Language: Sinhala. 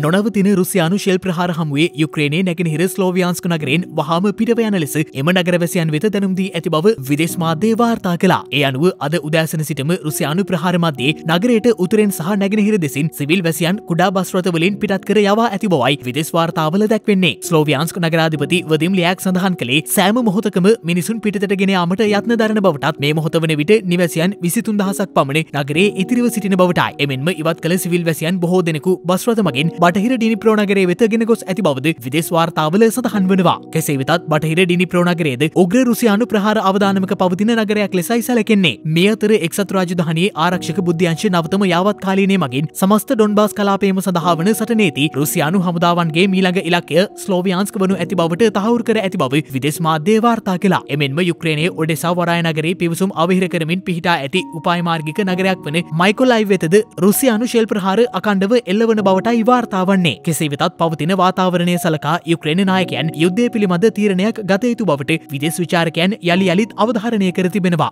නොනවතින රුසියානු ශෙල් ප්‍රහාර හමුවේ යුක්‍රේනයේ නැගෙනහිර ස්ලෝවියාන්ස්ක නගරෙන් වහාම පිටව යන ලෙස එම නගරවැසියන් වෙත දැනුම් දී ඇති බව විදේශ මාධ්‍ය වාර්තා කළා. ඒ අනුව අද උදෑසන සිටම රුසියානු ප්‍රහාර මැදේ නගරයට උතුරෙන් සහ නැගෙනහිර දෙසින් සිවිල් වැසියන් කුඩා බස් රථවලින් පිටත් කර යවා ඇති බවයි විදේශ වාර්තාවල දැක්වෙන්නේ. ස්ලෝවියාන්ස්ක නගරාධිපති වදිම් ලියැක් සඳහන් කළේ සෑම මොහොතකම මිනිසුන් පිටතට ගෙන යාමට යත්න දරන බවටත් මේ මොහොත වන විට නිවැසියන් 23000ක් පමණ නගරයේ ඉතිරිව සිටින බවටයි. එමෙන්ම ඉවත් කළ සිවිල් වැසියන් බොහෝ දෙනෙකු බස් රථ මගින් බටහිර ඩිනිප්‍රෝනගරේ වෙත ගෙන ගොස් ඇති බවද විදෙස් වාර්තාවල සඳහන් වනවා. කෙසේ වෙතත් බටහිර ඩිනිප්‍රෝනගරේද උග්‍ර රුසියානු ප්‍රහාර අවදානමක පවතින නගරයක් ලෙසයි සැලකෙන්නේ. මේ අතර එක්සත් රාජධානියේ ආරක්ෂක බුද්ධ්‍යංශ නවතම යාවත්කාලීනය මගින් සමස්ත ඩොන්බාස් කලාපයම සඳහා වන සටනේදී රුසියානු හමුදාවන්ගේ මීළඟ ඉලක්කය ස්ලෝවියාන්ස්ක වනු ඇති බවට තහවුරු කර ඇති බව විදෙස් මාධ්‍යය වාර්තා කළා. එමෙන්ම යුක්‍රේනයේ ඔඩෙසා වරායනගරේ පිවිසුම් අවහිර කරමින් පිහිටා ඇති උපායමාර්ගික නගරයක් වන මයිකොලයි වෙතද රුසියානු ශෙල් ප්‍රහාර අකණ්ඩව එල්ලවන බවටයි වාර්තා වාර්තාාවන්නේ කෙසේ වෙතත් පවතින වාතාවරණය සලකා යුක්‍රණනායකයන් යුද්ධය පිළිබඳ තීරණයක් ගතයුතු බවට විදෙස් විචාරකයන් යළි යළිත් අවධාරණය කර තිබෙනවා.